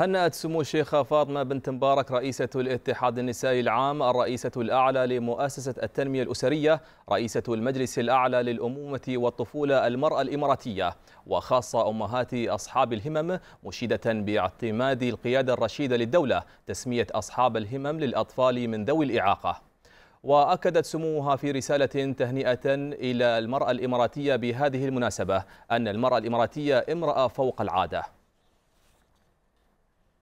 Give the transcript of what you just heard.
هنأت سمو الشيخة فاطمة بنت مبارك رئيسة الاتحاد النسائي العام الرئيسة الأعلى لمؤسسة التنمية الأسرية رئيسة المجلس الأعلى للأمومة والطفولة المرأة الإماراتية وخاصة أمهات أصحاب الهمم مشيدة باعتماد القيادة الرشيدة للدولة تسمية أصحاب الهمم للأطفال من ذوي الإعاقة وأكدت سموها في رسالة تهنئة إلى المرأة الإماراتية بهذه المناسبة أن المرأة الإماراتية امرأة فوق العادة